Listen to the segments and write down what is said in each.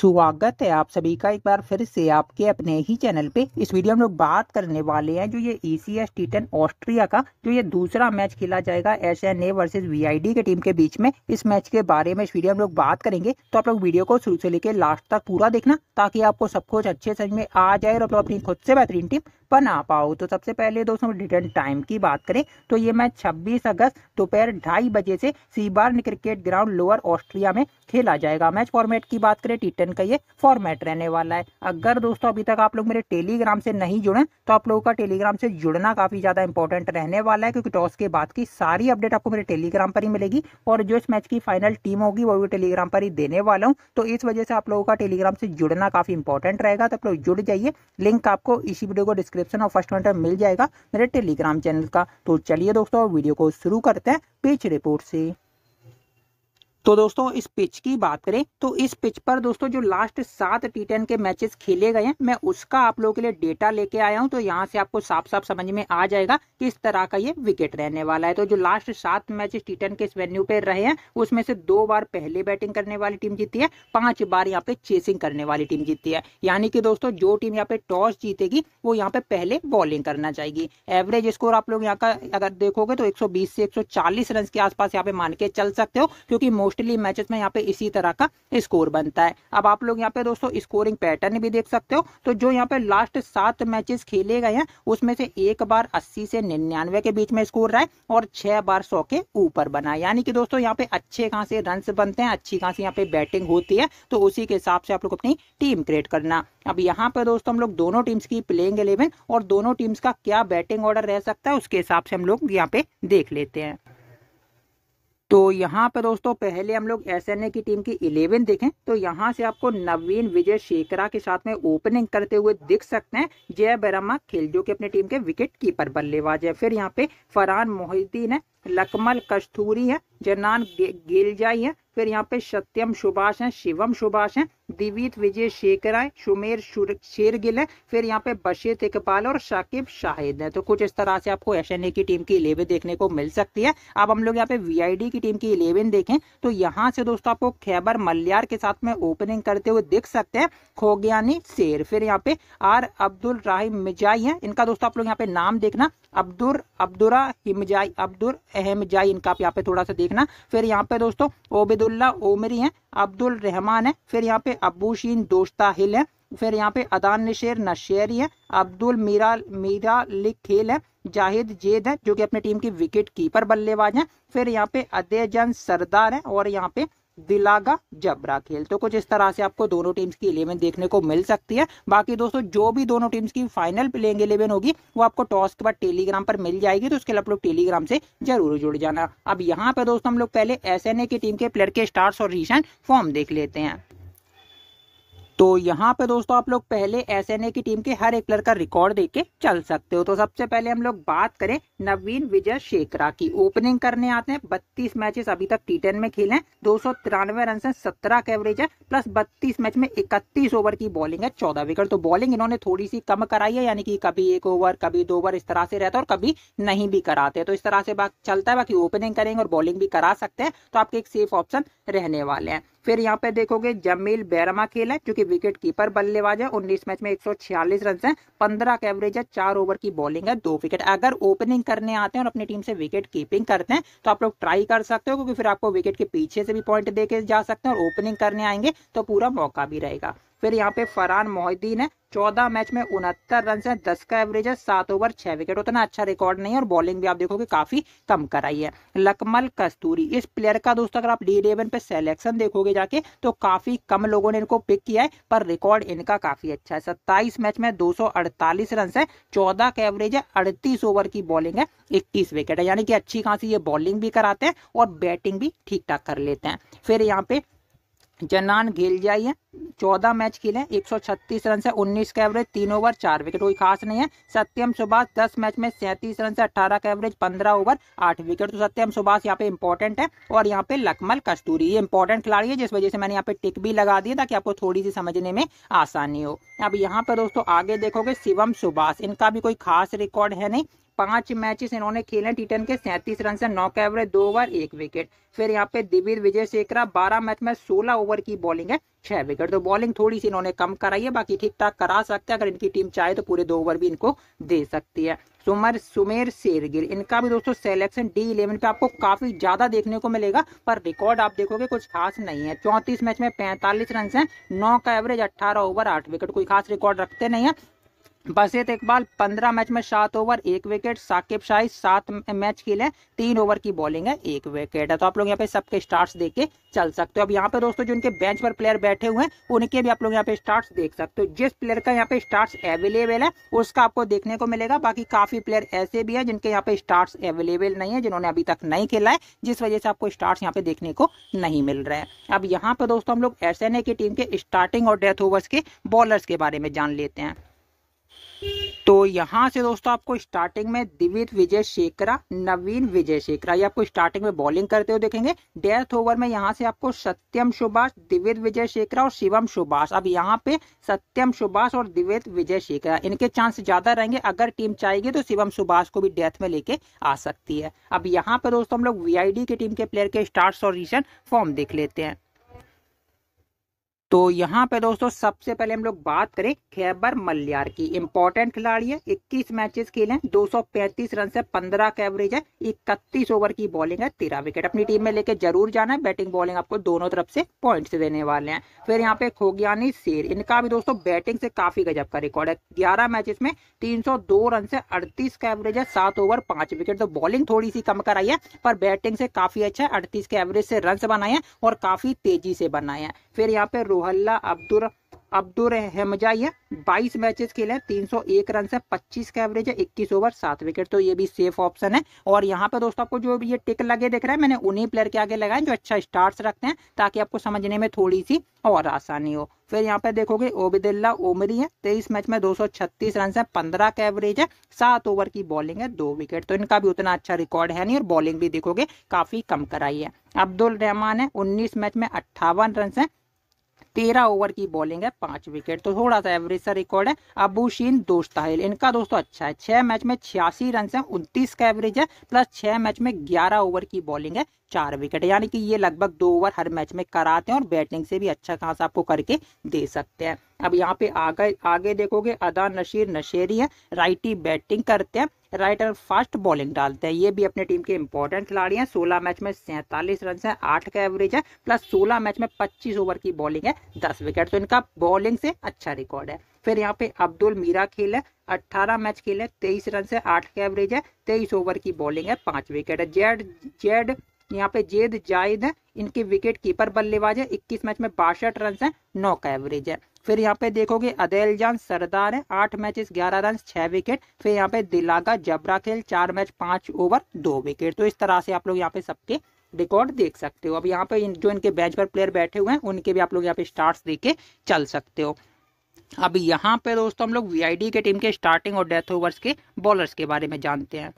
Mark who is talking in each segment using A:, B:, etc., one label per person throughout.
A: स्वागत है आप सभी का एक बार फिर से आपके अपने ही चैनल पे इस वीडियो में लोग बात करने वाले हैं जो ये ई सी एस टीटन ऑस्ट्रिया का जो ये दूसरा मैच खेला जाएगा S N A versus V I D के टीम के बीच में इस मैच के बारे में इस वीडियो में लोग बात करेंगे तो आप लोग वीडियो को शुरू से लेकर लास्ट तक पूरा देखना ताकि आपको सब कुछ अच्छे समझ में आ जाए और आप लोग अपनी खुद से बेहतरीन टीम बना पाओ तो सबसे पहले दोस्तों रिटर्न टाइम की बात करें तो ये मैच छब्बीस अगस्त दोपहर ढाई बजे से Seebarn cricket ground lower Austria में खेला जाएगा मैच फॉर्मेट की बात करें टी का ये फॉर्मेट रहने वाला है अगर दोस्तों अभी तक आप लोग मेरे टेलीग्राम से नहीं जुड़े तो आप लोगों का टेलीग्राम से जुड़ना काफी ज्यादा इंपॉर्टेंट रहने वाला है क्योंकि टॉस के बाद की सारी अपडेट आपको मेरे टेलीग्राम पर ही मिलेगी और जो इस मैच की फाइनल टीम होगी वो भी टेलीग्राम पर ही देने वाला हूँ तो इस वजह से आप लोगों का टेलीग्राम से जुड़ना काफी इंपॉर्टेंट रहेगा तो आप लोग जुड़ जाइए लिंक आपको इसी वीडियो को डिस्क्रिप डिस्क्रिप्शन और फर्स्ट कमेंट मिल जाएगा मेरे टेलीग्राम चैनल का तो चलिए दोस्तों वीडियो को शुरू करते हैं पेज रिपोर्ट से तो दोस्तों इस पिच की बात करें तो इस पिच पर दोस्तों जो लास्ट सात टी के मैचेस खेले गए हैं मैं उसका आप लोगों के लिए डेटा लेके आया हूं तो यहाँ से आपको साफ साफ समझ में आ जाएगा कि इस तरह का ये विकेट रहने वाला है तो जो लास्ट सात मैचेस टी के इस वेन्यू पे रहे हैं उसमें से दो बार पहले बैटिंग करने वाली टीम जीती है पांच बार यहाँ पे चेसिंग करने वाली टीम जीती है यानी कि दोस्तों जो टीम यहाँ पे टॉस जीतेगी वो यहाँ पे पहले बॉलिंग करना चाहिए एवरेज स्कोर आप लोग यहाँ का अगर देखोगे तो बीस से चालीस रन के आसपास यहाँ पे मान के चल सकते हो क्योंकि मोस्ट मोस्टली मैचेस में यहाँ पे इसी तरह का स्कोर बनता है अब आप लोग यहाँ पे दोस्तों स्कोरिंग पैटर्न भी देख सकते हो तो जो यहाँ पे लास्ट सात मैचेस खेले गए हैं उसमें से एक बार अस्सी से निन्यानवे के बीच में स्कोर रहा है और छह बार सौ के ऊपर बना है यानी कि दोस्तों यहाँ पे अच्छे खासे रन बनते हैं अच्छी खासी यहाँ पे बैटिंग होती है तो उसी के हिसाब से आप लोग अपनी टीम क्रिएट करना अब यहाँ पे दोस्तों हम लोग दोनों टीम्स की प्लेइंग इलेवन और दोनों टीम्स का क्या बैटिंग ऑर्डर रह सकता है उसके हिसाब से हम लोग यहाँ पे देख लेते हैं तो यहाँ पर दोस्तों पहले हम लोग एस की टीम की इलेवन देखें तो यहाँ से आपको नवीन विजय शेखरा के साथ में ओपनिंग करते हुए दिख सकते हैं जय बरमा खेल जो कि अपनी टीम के विकेट कीपर बल्लेबाज है फिर यहाँ पे फरहान मोहिद्दीन है लकमल कस्तूरी है जनान गिलजाई है फिर यहाँ पे सत्यम सुभाष है शिवम सुभाष है दिवीत विजय शेखर आए सुमेर शेरगिल है फिर यहाँ पे बशीत इकबाल और शाकिब शाहिद है तो कुछ इस तरह से आपको एस की टीम की इलेवन देखने को मिल सकती है अब हम लोग यहाँ पे वी की टीम की इलेवन देखें तो यहाँ से दोस्तों आपको खैबर मल्यार के साथ में ओपनिंग करते हुए देख सकते हैं खोगयानी शेर फिर यहाँ पे आर अब्दुल राहिम मिजाई है इनका दोस्तों आप लोग यहाँ पे नाम देखना अब्दुल अब्दुरा हिमजाई अब्दुल अहमजाई इनका आप यहाँ पे थोड़ा सा देखना फिर यहाँ पे दोस्तों ओबेदुल्ला ओमरी है अब्दुल रहमान है फिर यहाँ पे अबूशीन दोस्ता हिल है फिर यहाँ पे अदान नशेर नशेरी है अब्दुल मीरा मीरा खेल है जाहिद जेद है जो कि अपनी टीम की विकेट कीपर बल्लेबाज हैं फिर यहाँ पे अदेजन सरदार है और यहाँ पे दिलागा जबरा खेल तो कुछ इस तरह से आपको दोनों टीम्स की इलेवन देखने को मिल सकती है बाकी दोस्तों जो भी दोनों टीम्स की फाइनल प्लेइंग इलेवन होगी वो आपको टॉस के बाद टेलीग्राम पर मिल जाएगी तो उसके लिए आप लोग टेलीग्राम से जरूर जुड़ जाना अब यहाँ पर दोस्तों हम लोग पहले एस की टीम के प्लेयर के स्टार्स और रिसेंट फॉर्म देख लेते हैं तो यहाँ पे दोस्तों आप लोग पहले एस की टीम के हर एक प्लेयर का रिकॉर्ड दे के चल सकते हो तो सबसे पहले हम लोग बात करें नवीन विजय शेखरा की ओपनिंग करने आते हैं बत्तीस मैचेस अभी तक टी में खेले हैं दो सौ तिरानवे रन है सत्रह का एवरेज है प्लस बत्तीस मैच में इकतीस ओवर की बॉलिंग है चौदह विकेट तो बॉलिंग इन्होंने थोड़ी सी कम कराई है यानी कि कभी एक ओवर कभी दो ओवर इस तरह से रहता है और कभी नहीं भी कराते तो इस तरह से बात चलता है बाकी ओपनिंग करेंगे और बॉलिंग भी करा सकते हैं तो आपके एक सेफ ऑप्शन रहने वाले हैं फिर यहाँ पे देखोगे जमील बैरमा खेल है क्योंकि विकेट कीपर बल्लेबाज है उन्नीस मैच में एक रन है पंद्रह का एवरेज है चार ओवर की बॉलिंग है दो विकेट अगर ओपनिंग करने आते हैं और अपनी टीम से विकेट कीपिंग करते हैं तो आप लोग ट्राई कर सकते हो क्योंकि फिर आपको विकेट के पीछे से भी पॉइंट देके जा सकते हैं और ओपनिंग करने आएंगे तो पूरा मौका भी रहेगा फिर यहाँ पे फरहान मोहिद्दीन है चौदह मैच में उनहत्तर रन है दस का एवरेज है सात ओवर छह विकेट उतना अच्छा रिकॉर्ड नहीं है और बॉलिंग भी आप देखोगे काफी कम कराई है लकमल कस्तूरी इस प्लेयर का दोस्तों अगर आप डी इलेवन पे सिलेक्शन देखोगे जाके तो काफी कम लोगों ने इनको पिक किया है पर रिकॉर्ड इनका काफी अच्छा है सत्ताईस मैच में दो रन है चौदह का एवरेज है अड़तीस ओवर की बॉलिंग है इक्कीस विकेट है यानी कि अच्छी खासी ये बॉलिंग भी कराते हैं और बैटिंग भी ठीक ठाक कर लेते हैं फिर यहाँ पे जनान गेल जाइए चौदह मैच खेले एक सौ छत्तीस रन से उन्नीस का एवरेज तीन ओवर चार विकेट कोई खास नहीं है सत्यम सुभाष दस मैच में सैंतीस रन से अट्ठारह का एवरेज पंद्रह ओवर आठ विकेट तो सत्यम सुभाष यहाँ पे इंपॉर्टेंट है और यहाँ पे लकमल कस्तूरी ये इंपॉर्टेंट खिलाड़ी है जिस वजह से मैंने यहाँ पे टिक भी लगा दिया ताकि आपको थोड़ी सी समझने में आसानी हो अब यहाँ पे दोस्तों आगे देखोगे शिवम सुभाष इनका भी कोई खास रिकॉर्ड है नहीं पांच मैचेस इन्होंने खेले टी के सैंतीस रन से नौ एवरेज दो ओवर एक विकेट फिर यहाँ पे दिवीर विजय शेखरा बारह मैच में सोलह ओवर की बॉलिंग है छह विकेट तो बॉलिंग थोड़ी सी इन्होंने कम कराई है बाकी ठीक ठाक करा सकते हैं अगर इनकी टीम चाहे तो पूरे दो ओवर भी इनको दे सकती है सुमर सुमेर शेरगिर इनका भी दोस्तों सेलेक्शन डी इलेवन पे आपको काफी ज्यादा देखने को मिलेगा पर रिकॉर्ड आप देखोगे कुछ खास नहीं है चौंतीस मैच में पैंतालीस रन है नौ का एवरेज अट्ठारह ओवर आठ विकेट कोई खास रिकॉर्ड रखते नहीं है बसीत इकबाल पंद्रह मैच में सात ओवर एक विकेट साकिब शाही सात मैच खेले तीन ओवर की बॉलिंग है एक विकेट है तो आप लोग यहाँ पे सबके स्टार्ट देख के चल सकते हो अब यहाँ पे दोस्तों जो उनके बेंच पर प्लेयर बैठे हुए हैं उनके भी आप लोग यहाँ पे स्टार्ट देख सकते हो जिस प्लेयर का यहाँ पे स्टार्ट अवेलेबल है उसका आपको देखने को मिलेगा बाकी काफी प्लेयर ऐसे भी है जिनके यहाँ पे स्टार्ट अवेलेबल नहीं है जिन्होंने अभी तक नहीं खेला है जिस वजह से आपको स्टार्ट यहाँ पे देखने को नहीं मिल रहे हैं अब यहाँ पे दोस्तों हम लोग एस की टीम के स्टार्टिंग और डेथ ओवर्स के बॉलर्स के बारे में जान लेते हैं तो यहाँ से दोस्तों आपको स्टार्टिंग में दिवित विजय शेखरा नवीन विजय शेखरा ये आपको स्टार्टिंग में बॉलिंग करते हुए देखेंगे डेथ ओवर में यहाँ से आपको सत्यम सुभाष दिवित विजय शेखरा और शिवम सुभाष अब यहाँ पे सत्यम सुभाष और दिवित विजय शेखरा इनके चांस ज्यादा रहेंगे अगर टीम चाहेगी तो शिवम सुभाष को भी डेथ में लेके आ सकती है अब यहाँ पे दोस्तों हम लोग वी की टीम के प्लेयर के स्टार्ट और रिशन फॉर्म देख लेते हैं तो यहाँ पे दोस्तों सबसे पहले हम लोग बात करें खैबर मल्यार की इम्पोर्टेंट खिलाड़ी है 21 मैचेस खेले हैं 235 रन से 15 का एवरेज है इकतीस ओवर की बॉलिंग है तेरह विकेट अपनी टीम में लेके जरूर जाना है बैटिंग बॉलिंग आपको दोनों तरफ से पॉइंट्स देने वाले हैं फिर यहाँ पे खोगयानी शेर इनका भी दोस्तों बैटिंग से काफी गजब का रिकॉर्ड है ग्यारह मैचेस में तीन रन से अड़तीस का एवरेज है सात ओवर पांच विकेट तो बॉलिंग थोड़ी सी कम कराई है पर बैटिंग से काफी अच्छा है अड़तीस के एवरेज से रन बनाए हैं और काफी तेजी से बनाए हैं फिर यहाँ पे रोहल्ला अब्दुल अब्दुल हमजा ये बाईस मैचेस खेले हैं 301 रन से 25 का एवरेज है 21 ओवर सात विकेट तो ये भी सेफ ऑप्शन है और यहाँ पे दोस्तों आपको जो ये टिक लगे देख रहे हैं मैंने उन्हीं प्लेयर के आगे लगाए जो अच्छा स्टार्ट रखते हैं ताकि आपको समझने में थोड़ी सी और आसानी हो फिर यहाँ पे देखोगे ओबिदिल्ला ओमरी है तेईस मैच में 236 रन है पंद्रह का एवरेज है सात ओवर की बॉलिंग है दो विकेट तो इनका भी उतना अच्छा रिकॉर्ड है नहीं और बॉलिंग भी देखोगे काफी कम कराई है अब्दुल रहमान है उन्नीस मैच में अट्ठावन रन है तेरह ओवर की बॉलिंग है पांच विकेट तो थोड़ा सा एवरेज सा रिकॉर्ड है अबूशीन दोस्ताहिल इनका दोस्तों अच्छा है छह मैच में छियासी रन है उनतीस का एवरेज है प्लस छह मैच में ग्यारह ओवर की बॉलिंग है चार विकेट यानी कि ये लगभग दो ओवर हर मैच में कराते हैं और बैटिंग से भी अच्छा खासा आपको करके दे सकते हैं अब यहाँ पे आगे आगे देखोगे अदा नशीर नशेरी है राइटी बैटिंग करते हैं राइट और फास्ट बॉलिंग डालते हैं ये भी अपने टीम के इंपॉर्टेंट खिलाड़ी हैं 16 मैच में सैंतालीस रन है आठ का एवरेज है प्लस 16 मैच में 25 ओवर की बॉलिंग है 10 विकेट तो इनका बॉलिंग से अच्छा रिकॉर्ड है फिर यहाँ पे अब्दुल मीरा खेल है अट्ठारह मैच खेल है तेईस रन है आठ का एवरेज है तेईस ओवर की बॉलिंग है पांच विकेट है जेड जेड यहाँ पे जेद जायद है इनके विकेट कीपर बल्लेबाज है 21 मैच में बासठ रन है नौ का एवरेज है फिर यहाँ पे देखोगे अदेल जान सरदार है आठ मैच ग्यारह रन छह विकेट फिर यहाँ पे दिलागा जबरा खेल चार मैच पांच ओवर दो विकेट तो इस तरह से आप लोग यहाँ पे सबके रिकॉर्ड देख सकते हो अब यहाँ पे जो इनके बेंच पर प्लेयर बैठे हुए हैं उनके भी आप लोग यहाँ पे स्टार्ट के चल सकते हो अब यहाँ पे दोस्तों हम लोग वीआईडी के टीम के स्टार्टिंग और डेथ ओवर्स के बॉलर्स के बारे में जानते हैं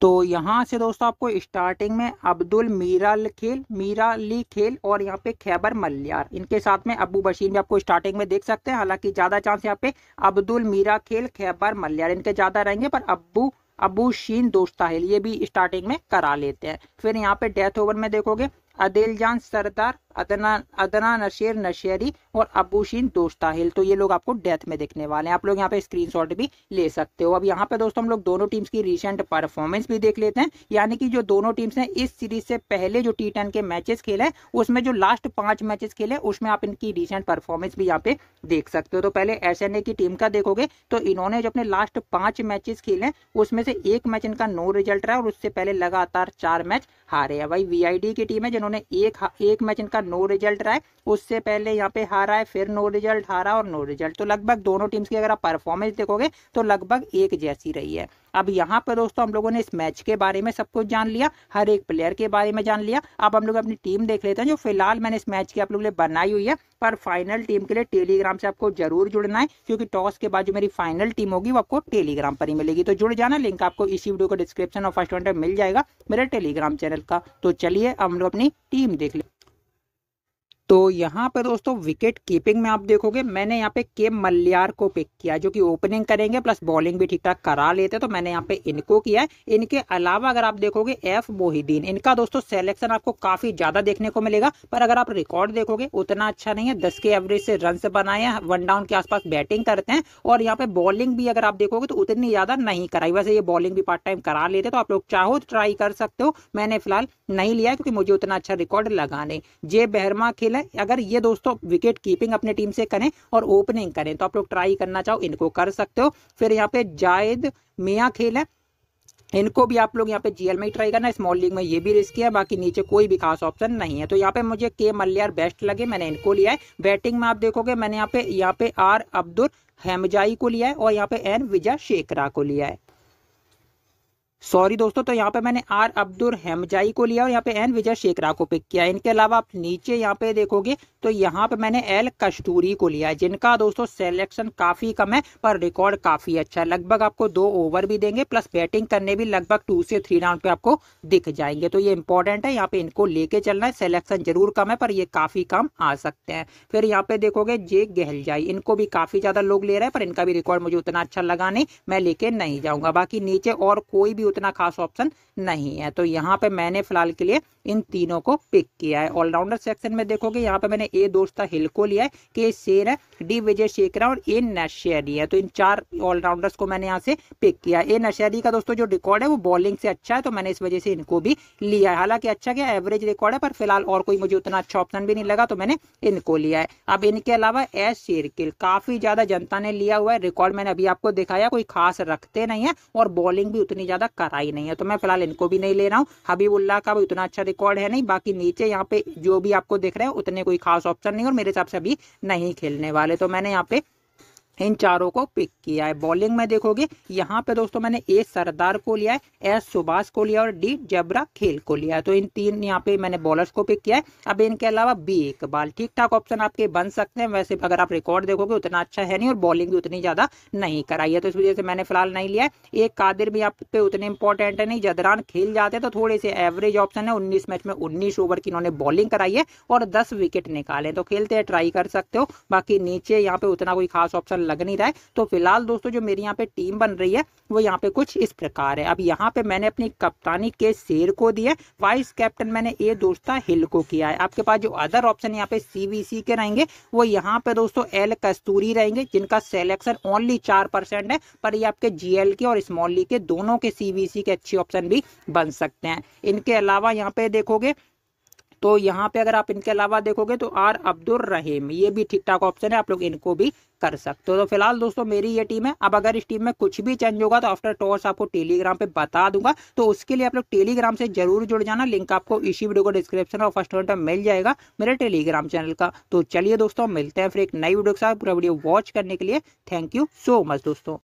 A: तो यहाँ से दोस्तों आपको स्टार्टिंग में अब्दुल मीरा खेल मीरा ली खेल और यहाँ पे खैबर मल्यार इनके साथ में अबू बशीर भी आपको स्टार्टिंग में देख सकते हैं हालांकि ज़्यादा चांस यहाँ पे अब्दुल मीरा खेल खैबर मल्यार इनके ज़्यादा रहेंगे पर अबू अबू शीन दोस्ताहिल ये भी स्टार्टिंग में करा लेते हैं फिर यहाँ पे डेथ ओवर में देखोगे अदिल जान सरदार अदना अदना नशेर नशेरी और अबूशीन दोस्ताहिल तो ये लोग आपको डेथ में देखने वाले हैं आप लोग यहाँ पे स्क्रीन भी ले सकते हो अब यहाँ पे दोस्तों हम लोग दोनों टीम्स की रिसेंट परफॉर्मेंस भी देख लेते हैं यानी कि जो दोनों टीम्स हैं इस सीरीज से पहले जो टी के मैचेस खेले हैं उसमें जो लास्ट पांच मैचेस खेले उसमें आप इनकी रिसेंट परफॉर्मेंस भी यहाँ पे देख सकते हो तो पहले एस की टीम का देखोगे तो इन्होंने जो अपने लास्ट पांच मैचेस खेले उसमें से एक मैच इनका नो रिजल्ट रहा और उससे पहले लगातार चार मैच हारे हैं भाई वीआईडी की टीम है जिन्होंने एक एक मैच इनका नो रिजल्ट रहा है उससे पहले यहाँ पे हारा है फिर नो रिजल्ट हारा और नो रिजल्ट तो लगभग दोनों टीम्स की अगर आप परफॉर्मेंस देखोगे तो लगभग एक जैसी रही है अब यहाँ पर दोस्तों हम लोगों ने इस मैच के बारे में सब कुछ जान लिया हर एक प्लेयर के बारे में जान लिया अब हम लोग अपनी टीम देख लेते हैं जो फिलहाल मैंने इस मैच की आप लोगों ने बनाई हुई है पर फाइनल टीम के लिए टेलीग्राम से आपको जरूर जुड़ना है क्योंकि टॉस के बाद जो मेरी फाइनल टीम होगी वो आपको टेलीग्राम पर ही मिलेगी तो जुड़ जाना लिंक आपको इसी वीडियो को डिस्क्रिप्शन और फर्स्ट वन मिल जाएगा मेरे टेलीग्राम चैनल का तो चलिए हम लोग अपनी टीम देख लें तो यहाँ पर दोस्तों विकेट कीपिंग में आप देखोगे मैंने यहाँ पे के मल्यार को पिक किया जो कि ओपनिंग करेंगे प्लस बॉलिंग भी ठीक ठाक करा लेते तो मैंने यहाँ पे इनको किया है इनके अलावा अगर आप देखोगे एफ मोहिदीन इनका दोस्तों सेलेक्शन आपको काफी ज्यादा देखने को मिलेगा पर अगर आप रिकॉर्ड देखोगे उतना अच्छा नहीं है दस के एवरेज से रन बनाए हैं वन डाउन के आसपास बैटिंग करते हैं और यहाँ पे बॉलिंग भी अगर आप देखोगे तो उतनी ज्यादा नहीं कराई वैसे ये बॉलिंग भी पार्ट टाइम करा लेते तो आप लोग चाहो तो ट्राई कर सकते हो मैंने फिलहाल नहीं लिया क्योंकि मुझे उतना अच्छा रिकॉर्ड लगा नहीं जे बहरमा खेल है अगर ये दोस्तों विकेट कीपिंग अपने टीम से करें और ओपनिंग करें तो आप लोग ट्राई करना चाहो इनको कर सकते हो फिर यहाँ पे जायद मियाँ खेल है इनको भी आप लोग यहाँ पे जीएल में ही ट्राई करना स्मॉल लीग में ये भी रिस्की है बाकी नीचे कोई भी खास ऑप्शन नहीं है तो यहाँ पे मुझे के मल्यार बेस्ट लगे मैंने इनको लिया है बैटिंग में आप देखोगे मैंने यहाँ पे यहाँ पे आर अब्दुल हेमजाई को लिया है और यहाँ पे एन विजय शेखरा को लिया है सॉरी दोस्तों तो यहाँ पे मैंने आर अब्दुल हेमजाई को लिया और यहाँ पे एन विजय शेखरा को पिक किया इनके अलावा आप नीचे यहाँ पे देखोगे तो यहाँ पे मैंने एल कस्तूरी को लिया जिनका दोस्तों सेलेक्शन काफी कम है पर रिकॉर्ड काफी अच्छा है लगभग आपको दो ओवर भी देंगे प्लस बैटिंग करने भी लगभग टू से थ्री राउंड पे आपको दिख जाएंगे तो ये इंपॉर्टेंट है यहाँ पे इनको लेके चलना है सेलेक्शन जरूर कम है पर ये काफी कम आ सकते हैं फिर यहाँ पे देखोगे जे गहलजाई इनको भी काफी ज्यादा लोग ले रहे हैं पर इनका भी रिकॉर्ड मुझे उतना अच्छा लगा नहीं मैं लेके नहीं जाऊंगा बाकी नीचे और कोई भी उतना खास ऑप्शन नहीं है तो यहाँ पे मैंने फिलहाल के लिए इन तीनों को पिक किया है ऑलराउंडर सेक्शन में देखोगे यहाँ पे मैंने ए दोस्ता हिल को लिया है के शेर है डी विजय शेखरा और ए नशेरी है तो इन चार ऑलराउंडर्स को मैंने यहाँ से पिक किया ए नशेरी का दोस्तों जो रिकॉर्ड है वो बॉलिंग से अच्छा है तो मैंने इस वजह से इनको भी लिया है हालांकि अच्छा क्या एवरेज रिकॉर्ड है पर फिलहाल और कोई मुझे उतना अच्छा ऑप्शन भी नहीं लगा तो मैंने इनको लिया है अब इनके अलावा एस शेरकिल काफी ज्यादा जनता ने लिया हुआ है रिकॉर्ड मैंने अभी आपको दिखाया कोई खास रखते नहीं है और बॉलिंग भी उतनी ज्यादा कराई नहीं है तो मैं फिलहाल इनको भी नहीं ले रहा हूँ हबीबुल्ला का उतना अच्छा रिकॉर्ड है नहीं बाकी नीचे यहाँ पे जो भी आपको दिख रहे हैं उतने कोई खास ऑप्शन नहीं और मेरे हिसाब से अभी नहीं खेलने वाले तो मैंने यहाँ पे इन चारों को पिक किया है बॉलिंग में देखोगे यहाँ पे दोस्तों मैंने ए सरदार को लिया है एस सुभाष को लिया और डी जबरा खेल को लिया है तो इन तीन यहाँ पे मैंने बॉलर्स को पिक किया है अब इनके अलावा बी इकबाल ठीक ठाक ऑप्शन आपके बन सकते हैं वैसे अगर आप रिकॉर्ड देखोगे उतना अच्छा है नहीं और बॉलिंग भी उतनी ज्यादा नहीं कराई है तो इस वजह से मैंने फिलहाल नहीं लिया है एक कादिर भी आप पे उतने इंपॉर्टेंट है नहीं जदरान खेल जाते तो थोड़े से एवरेज ऑप्शन है उन्नीस मैच में उन्नीस ओवर की इन्होंने बॉलिंग कराई है और दस विकेट निकाले तो खेलते हैं ट्राई कर सकते हो बाकी नीचे यहाँ पे उतना कोई खास ऑप्शन लग नहीं रहा है तो फिलहाल दोस्तों जो मेरी यहाँ पे टीम बन रही है वो यहाँ पे कुछ इस प्रकार है अब यहाँ पे मैंने अपनी कप्तानी के शेर को दिया वाइस कैप्टन मैंने ए दोस्ता हिल को किया है आपके पास जो अदर ऑप्शन यहाँ पे सी के रहेंगे वो यहाँ पे दोस्तों एल कस्तूरी रहेंगे जिनका सेलेक्शन ओनली चार है पर ये आपके जीएल के और स्मॉल के दोनों के सीबीसी के अच्छे ऑप्शन भी बन सकते हैं इनके अलावा यहाँ पे देखोगे तो यहाँ पे अगर आप इनके अलावा देखोगे तो आर अब्दुल रहीम ये भी ठीक ठाक ऑप्शन है आप लोग इनको भी कर सकते हो तो फिलहाल दोस्तों मेरी ये टीम है अब अगर इस टीम में कुछ भी चेंज होगा तो आफ्टर टॉस आपको टेलीग्राम पे बता दूंगा तो उसके लिए आप लोग टेलीग्राम से जरूर जुड़ जाना लिंक आपको इसी वीडियो को डिस्क्रिप्शन और फर्स्ट में मिल जाएगा मेरे टेलीग्राम चैनल का तो चलिए दोस्तों मिलते हैं फिर एक नई वीडियो के साथ पूरा वीडियो वॉच करने के लिए थैंक यू सो मच दोस्तों